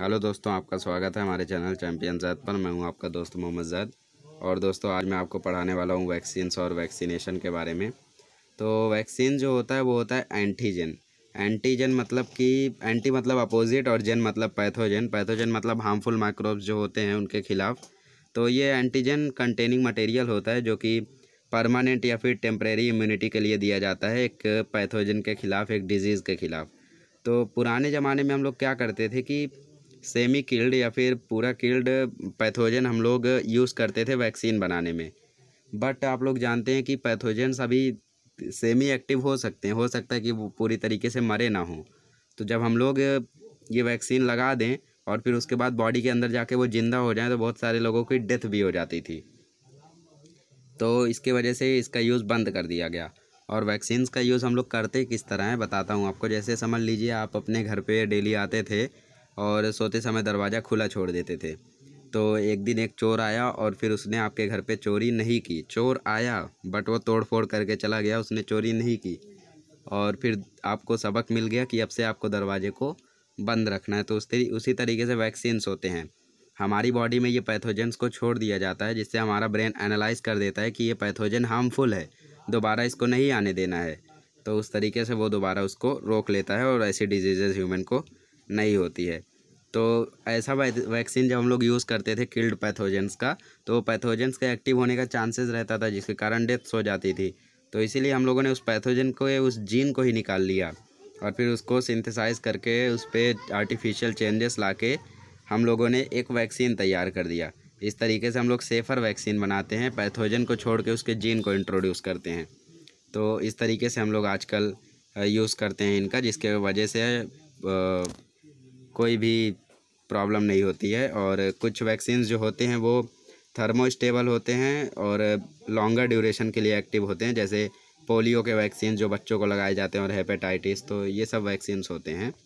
hello दोस्तों आपका स्वागत है हमारे चैनल चैम्पियन जैद पर मैं हूं आपका दोस्त मोहम्मद जैद और दोस्तों आज मैं आपको पढ़ाने वाला हूं वैक्सीन और वैक्सीनेशन के बारे में तो वैक्सीन जो होता है वो होता है एंटीजन एंटीजन मतलब कि एंटी मतलब अपोजिट और जन मतलब पैथोजन पैथोजन मतलब हार्मफुल माइक्रोब्स जो होते हैं उनके खिलाफ तो ये एंटीजन कंटेनिंग मटेरियल होता है जो कि परमानेंट या फिर टेम्प्रेरी इम्यूनिटी के लिए दिया जाता है एक पैथोजन के खिलाफ एक डिजीज़ के खिलाफ तो पुराने ज़माने में हम लोग क्या करते थे कि सेमी किल्ड या फिर पूरा किल्ड पैथोजन हम लोग यूज़ करते थे वैक्सीन बनाने में बट आप लोग जानते हैं कि पैथोजेंस अभी सेमी एक्टिव हो सकते हैं हो सकता है कि वो पूरी तरीके से मरे ना हों तो जब हम लोग ये वैक्सीन लगा दें और फिर उसके बाद बॉडी के अंदर जाके वो ज़िंदा हो जाए तो बहुत सारे लोगों की डेथ भी हो जाती थी तो इसके वजह से इसका यूज़ बंद कर दिया गया और वैक्सीन्स का यूज़ हम लोग करते किस तरह हैं बताता हूँ आपको जैसे समझ लीजिए आप अपने घर पे डेली आते थे और सोते समय दरवाज़ा खुला छोड़ देते थे तो एक दिन एक चोर आया और फिर उसने आपके घर पे चोरी नहीं की चोर आया बट वो तोड़ फोड़ करके चला गया उसने चोरी नहीं की और फिर आपको सबक मिल गया कि अब से आपको दरवाजे को बंद रखना है तो उस तरी, उसी तरीके से वैक्सीन्स होते हैं हमारी बॉडी में ये पैथोजेंस को छोड़ दिया जाता है जिससे हमारा ब्रेन एनालाइज कर देता है कि ये पैथोजन हार्मफुल है दोबारा इसको नहीं आने देना है तो उस तरीके से वो दोबारा उसको रोक लेता है और ऐसी डिजीज़ ह्यूमन को नहीं होती है तो ऐसा वैक्सीन जब हम लोग यूज़ करते थे किल्ड पैथोजेंस का तो पैथोजेंस का एक्टिव होने का चांसेस रहता था जिसके कारण डेथ्स हो जाती थी तो इसीलिए हम लोगों ने उस पैथोजन को उस जीन को ही निकाल लिया और फिर उसको सिंथेसाइज करके उस पर आर्टिफिशियल चेंजेस ला के हम लोगों ने एक वैक्सीन तैयार कर दिया इस तरीके से हम लोग सेफ़र वैक्सीन बनाते हैं पैथोजन को छोड़ के उसके जीन को इंट्रोड्यूस करते हैं तो इस तरीके से हम लोग आजकल यूज़ करते हैं इनका जिसके वजह से कोई भी प्रॉब्लम नहीं होती है और कुछ वैक्सीन जो होते हैं वो थर्मोस्टेबल होते हैं और लॉन्गर ड्यूरेशन के लिए एक्टिव होते हैं जैसे पोलियो के वैक्सीन जो बच्चों को लगाए जाते हैं और हेपेटाइटिस तो ये सब वैक्सीन्स होते हैं